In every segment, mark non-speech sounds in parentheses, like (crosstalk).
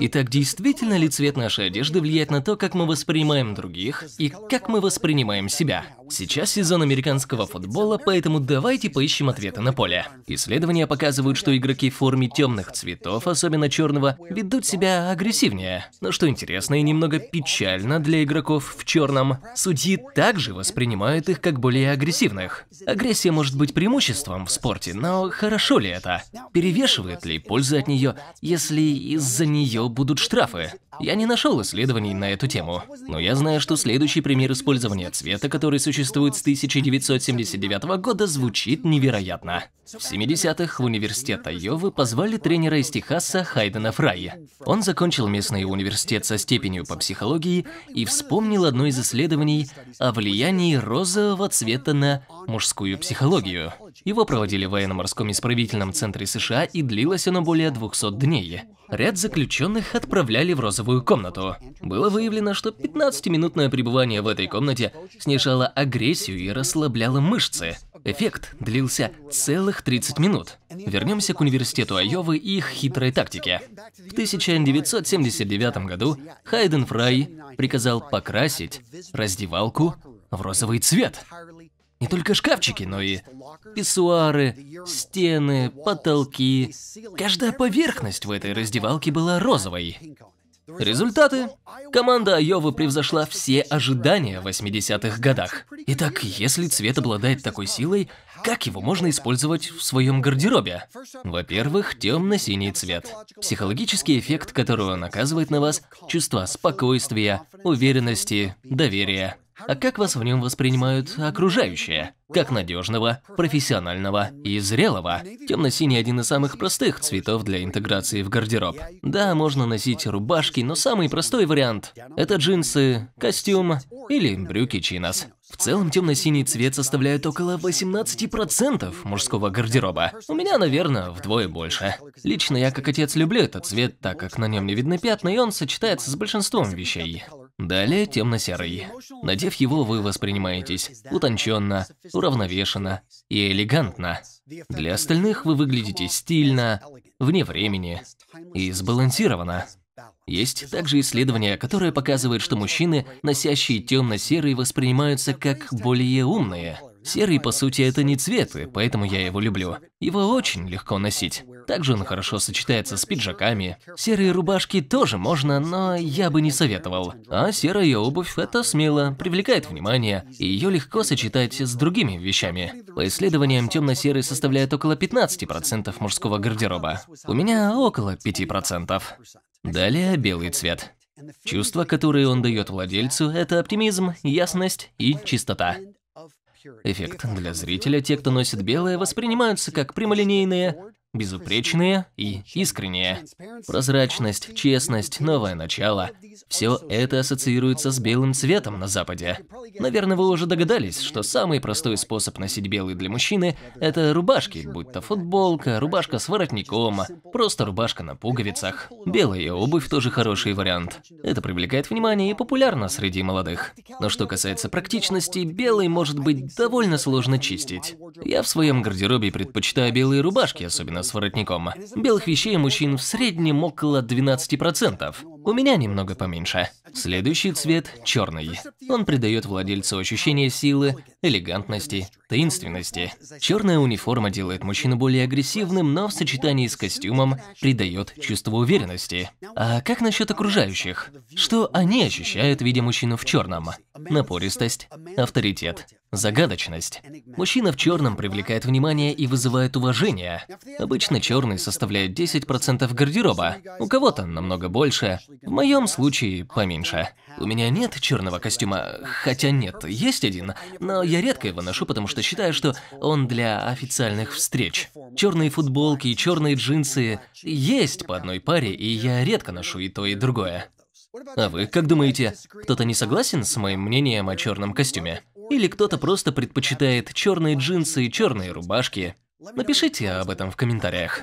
Итак, действительно ли цвет нашей одежды влияет на то, как мы воспринимаем других и как мы воспринимаем себя? Сейчас сезон американского футбола, поэтому давайте поищем ответы на поле. Исследования показывают, что игроки в форме темных цветов, особенно черного, ведут себя агрессивнее. Но что интересно и немного печально для игроков в черном, судьи также воспринимают их как более агрессивных. Агрессия может быть преимуществом в спорте, но хорошо ли это? Перевешивает ли польза от нее, если из-за нее дел будут штрафы. Я не нашел исследований на эту тему, но я знаю, что следующий пример использования цвета, который существует с 1979 года, звучит невероятно. В 70-х в университет Айовы позвали тренера из Техаса Хайдена Фрай. Он закончил местный университет со степенью по психологии и вспомнил одно из исследований о влиянии розового цвета на мужскую психологию. Его проводили в военно-морском исправительном центре США и длилось оно более 200 дней. Ряд заключенных отправляли в розовую комнату. Было выявлено, что 15-минутное пребывание в этой комнате снижало агрессию и расслабляло мышцы. Эффект длился целых 30 минут. Вернемся к университету Айовы и их хитрой тактике. В 1979 году Хайден Фрай приказал покрасить раздевалку в розовый цвет. Не только шкафчики, но и писсуары, стены, потолки. Каждая поверхность в этой раздевалке была розовой. Результаты? Команда Айовы превзошла все ожидания в 80-х годах. Итак, если цвет обладает такой силой, как его можно использовать в своем гардеробе? Во-первых, темно-синий цвет. Психологический эффект, который он оказывает на вас – чувство спокойствия, уверенности, доверия. А как вас в нем воспринимают окружающие? Как надежного, профессионального и зрелого. Темно-синий – один из самых простых цветов для интеграции в гардероб. Да, можно носить рубашки, но самый простой вариант – это джинсы, костюм или брюки чинос. В целом темно-синий цвет составляет около 18% мужского гардероба. У меня, наверное, вдвое больше. Лично я как отец люблю этот цвет, так как на нем не видны пятна, и он сочетается с большинством вещей. Далее темно-серый. Надев его, вы воспринимаетесь утонченно, уравновешенно и элегантно. Для остальных вы выглядите стильно, вне времени и сбалансированно. Есть также исследование, которое показывает, что мужчины, носящие темно-серый, воспринимаются как более умные. Серый, по сути, это не цвет, и поэтому я его люблю. Его очень легко носить. Также он хорошо сочетается с пиджаками. Серые рубашки тоже можно, но я бы не советовал. А серая обувь – это смело, привлекает внимание, и ее легко сочетать с другими вещами. По исследованиям, темно-серый составляет около 15% мужского гардероба. У меня около 5%. Далее белый цвет. Чувства, которые он дает владельцу, это оптимизм, ясность и чистота. Эффект для зрителя, те, кто носит белое, воспринимаются как прямолинейные, безупречные и искренние. Прозрачность, честность, новое начало. Все это ассоциируется с белым цветом на Западе. Наверное, вы уже догадались, что самый простой способ носить белый для мужчины – это рубашки, будь то футболка, рубашка с воротником, просто рубашка на пуговицах. Белая обувь тоже хороший вариант. Это привлекает внимание и популярно среди молодых. Но что касается практичности, белый может быть довольно сложно чистить. Я в своем гардеробе предпочитаю белые рубашки, особенно с воротником. Белых вещей у мужчин в среднем около 12%. У меня немного поменьше. Следующий цвет – черный. Он придает владельцу ощущение силы, элегантности, таинственности. Черная униформа делает мужчину более агрессивным, но в сочетании с костюмом придает чувство уверенности. А как насчет окружающих? Что они ощущают, видя мужчину в черном? напористость, авторитет, загадочность. Мужчина в черном привлекает внимание и вызывает уважение. Обычно черный составляет 10% гардероба, у кого-то намного больше, в моем случае поменьше. У меня нет черного костюма, хотя нет, есть один, но я редко его ношу, потому что считаю, что он для официальных встреч. Черные футболки, и черные джинсы есть по одной паре, и я редко ношу и то, и другое. А вы как думаете, кто-то не согласен с моим мнением о черном костюме? Или кто-то просто предпочитает черные джинсы и черные рубашки? Напишите об этом в комментариях.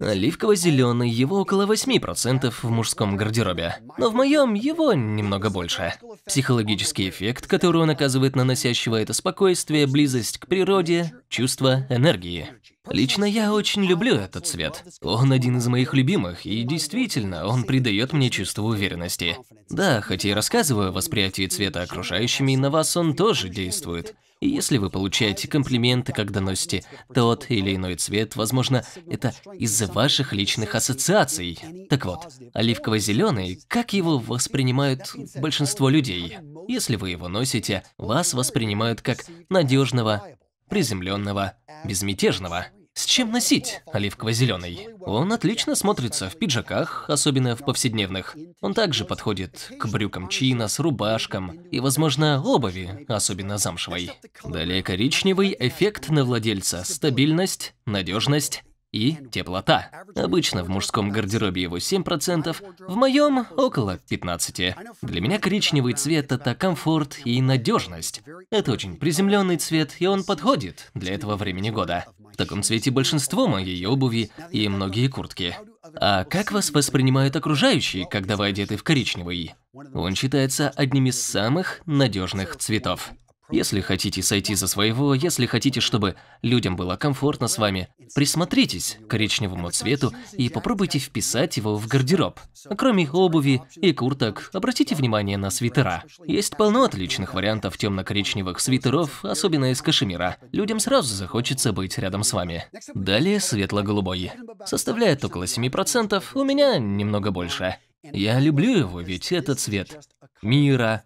Оливково-зеленый, его около 8% в мужском гардеробе, но в моем его немного больше. Психологический эффект, который он оказывает на носящего это спокойствие, близость к природе, чувство энергии. Лично я очень люблю этот цвет. Он один из моих любимых, и действительно, он придает мне чувство уверенности. Да, хоть и рассказываю о восприятии цвета окружающими, на вас он тоже действует. И если вы получаете комплименты, когда носите тот или иной цвет, возможно, это из-за ваших личных ассоциаций. Так вот, оливково-зеленый, как его воспринимают большинство людей? Если вы его носите, вас воспринимают как надежного, приземленного, безмятежного. С чем носить оливково-зеленый? Он отлично смотрится в пиджаках, особенно в повседневных. Он также подходит к брюкам чина, с рубашкам и, возможно, обуви, особенно замшевой. Далее коричневый, эффект на владельца, стабильность, надежность и теплота. Обычно в мужском гардеробе его 7%, в моем около 15%. Для меня коричневый цвет – это комфорт и надежность. Это очень приземленный цвет, и он подходит для этого времени года. В таком цвете большинство моей обуви и многие куртки. А как вас воспринимают окружающие, когда вы одеты в коричневый? Он считается одним из самых надежных цветов. Если хотите сойти за своего, если хотите, чтобы людям было комфортно с вами, присмотритесь к коричневому цвету и попробуйте вписать его в гардероб. Кроме обуви и курток, обратите внимание на свитера. Есть полно отличных вариантов темно-коричневых свитеров, особенно из кашемира. Людям сразу захочется быть рядом с вами. Далее светло-голубой. Составляет около 7%, у меня немного больше. Я люблю его, ведь это цвет мира.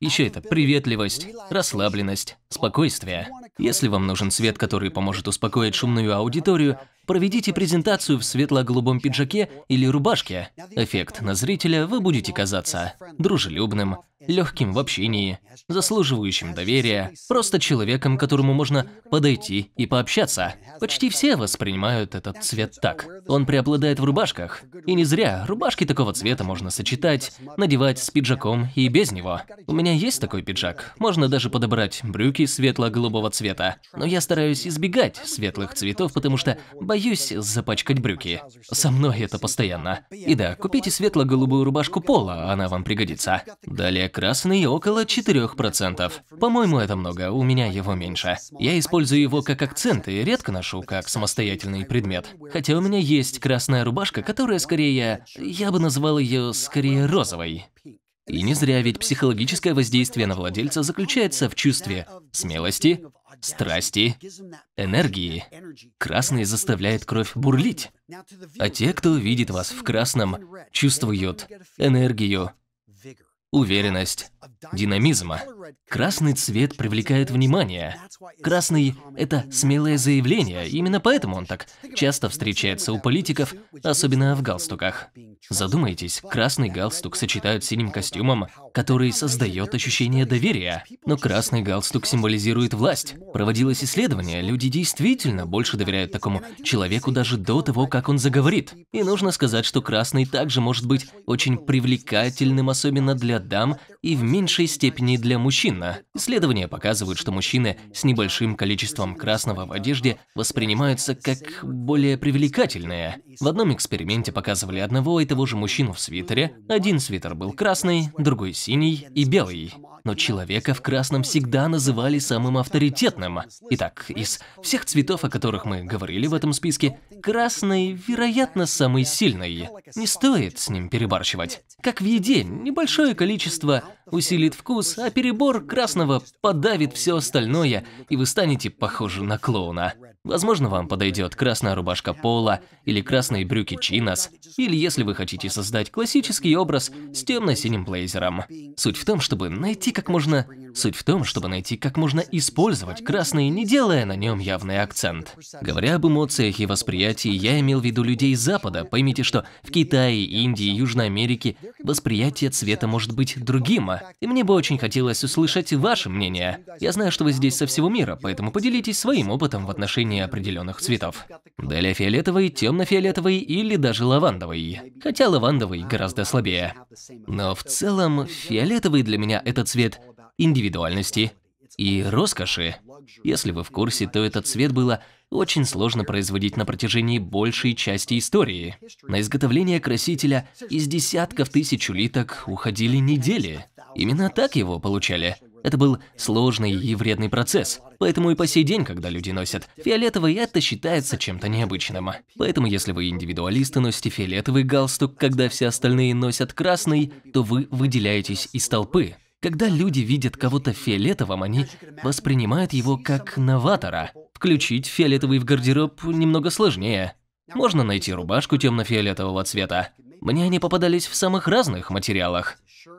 Еще это приветливость, расслабленность, спокойствие. Если вам нужен цвет, который поможет успокоить шумную аудиторию, Проведите презентацию в светло-голубом пиджаке или рубашке. Эффект на зрителя вы будете казаться дружелюбным, легким в общении, заслуживающим доверия, просто человеком, которому можно подойти и пообщаться. Почти все воспринимают этот цвет так. Он преобладает в рубашках. И не зря, рубашки такого цвета можно сочетать, надевать с пиджаком и без него. У меня есть такой пиджак, можно даже подобрать брюки светло-голубого цвета. Но я стараюсь избегать светлых цветов, потому что боюсь запачкать брюки. Со мной это постоянно. И да, купите светло-голубую рубашку пола, она вам пригодится. Далее красный около 4%. По-моему, это много, у меня его меньше. Я использую его как акцент и редко ношу как самостоятельный предмет. Хотя у меня есть красная рубашка, которая скорее... Я бы назвал ее скорее розовой. И не зря, ведь психологическое воздействие на владельца заключается в чувстве смелости, страсти, энергии. Красный заставляет кровь бурлить. А те, кто видит вас в красном, чувствуют энергию, уверенность, динамизма. Красный цвет привлекает внимание. Красный – это смелое заявление, именно поэтому он так часто встречается у политиков, особенно в галстуках. Задумайтесь, красный галстук сочетают с синим костюмом, который создает ощущение доверия. Но красный галстук символизирует власть. Проводилось исследование, люди действительно больше доверяют такому человеку даже до того, как он заговорит. И нужно сказать, что красный также может быть очень привлекательным, особенно для дам и в меньшей степени для мужчин. Исследования показывают, что мужчины с небольшим количеством красного в одежде воспринимаются как более привлекательные. В одном эксперименте показывали одного и того же мужчину в свитере. Один свитер был красный, другой синий и белый. Но человека в красном всегда называли самым авторитетным. Итак, из всех цветов, о которых мы говорили в этом списке, красный, вероятно, самый сильный. Не стоит с ним перебарщивать. Как в еде, небольшое количество количество усилит вкус, а перебор красного подавит все остальное, и вы станете похожи на клоуна. Возможно, вам подойдет красная рубашка Пола или красные брюки Чинос, или если вы хотите создать классический образ с темно-синим блейзером. Суть в том, чтобы найти как можно... Суть в том, чтобы найти как можно использовать красный, не делая на нем явный акцент. Говоря об эмоциях и восприятии, я имел в виду людей Запада. Поймите, что в Китае, Индии, Южной Америке восприятие цвета может быть другим, и мне бы очень хотелось услышать ваше мнение. Я знаю, что вы здесь со всего мира, поэтому поделитесь своим опытом в отношении определенных цветов. Далее фиолетовый, темно-фиолетовый или даже лавандовый. Хотя лавандовый гораздо слабее. Но в целом фиолетовый для меня это цвет индивидуальности и роскоши. Если вы в курсе, то этот цвет было очень сложно производить на протяжении большей части истории. На изготовление красителя из десятков тысяч улиток уходили недели. Именно так его получали. Это был сложный и вредный процесс. Поэтому и по сей день, когда люди носят фиолетовый, это считается чем-то необычным. Поэтому если вы индивидуалисты, носите фиолетовый галстук, когда все остальные носят красный, то вы выделяетесь из толпы. Когда люди видят кого-то фиолетовым, они воспринимают его как новатора. Включить фиолетовый в гардероб немного сложнее. Можно найти рубашку темно-фиолетового цвета, мне они попадались в самых разных материалах.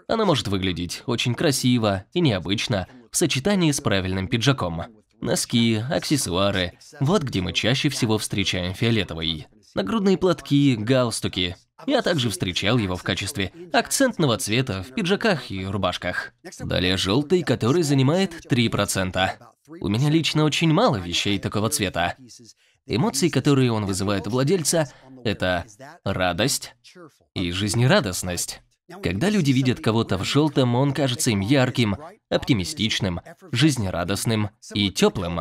Она может выглядеть очень красиво и необычно в сочетании с правильным пиджаком. Носки, аксессуары – вот где мы чаще всего встречаем фиолетовый. Нагрудные платки, галстуки. Я также встречал его в качестве акцентного цвета в пиджаках и рубашках. Далее желтый, который занимает 3%. У меня лично очень мало вещей такого цвета. Эмоции, которые он вызывает у владельца, это радость и жизнерадостность. Когда люди видят кого-то в желтом, он кажется им ярким, оптимистичным, жизнерадостным и теплым.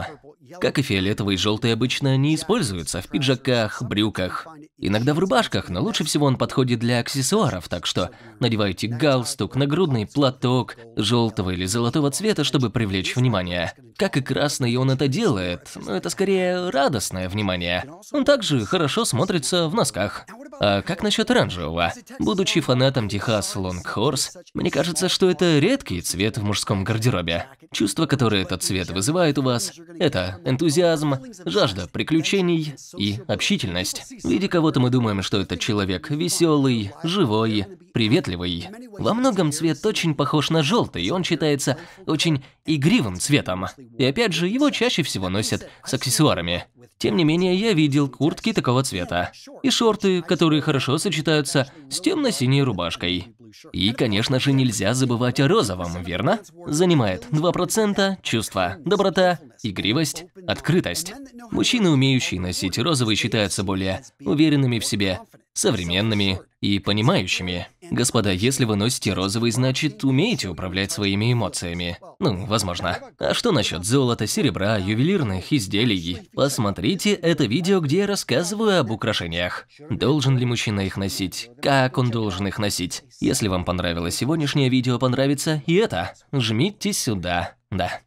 Как и фиолетовый и желтый обычно, не используются в пиджаках, брюках, иногда в рубашках, но лучше всего он подходит для аксессуаров, так что надевайте галстук, нагрудный платок желтого или золотого цвета, чтобы привлечь внимание. Как и красный, он это делает, но это скорее радостное внимание. Он также (laughs) хорошо смотрится в носках. А как насчет оранжевого? Будучи фанатом Техас Лонгхорс, мне кажется, что это редкий цвет в мужском гардеробе. Чувство, которое этот цвет вызывает у вас, это энтузиазм, жажда приключений и общительность. Видя кого-то, мы думаем, что этот человек веселый, живой, приветливый. Во многом цвет очень похож на желтый, и он считается очень игривым цветом. И опять же, его чаще всего носят с аксессуарами. Тем не менее, я видел куртки такого цвета и шорты, которые хорошо сочетаются с темно-синей рубашкой. И, конечно же, нельзя забывать о розовом, верно? Занимает 2% чувства, доброта, игривость, открытость. Мужчины, умеющие носить розовый, считаются более уверенными в себе современными и понимающими. Господа, если вы носите розовый, значит, умеете управлять своими эмоциями. Ну, возможно. А что насчет золота, серебра, ювелирных изделий? Посмотрите это видео, где я рассказываю об украшениях. Должен ли мужчина их носить? Как он должен их носить? Если вам понравилось сегодняшнее видео, понравится и это. Жмите сюда. Да.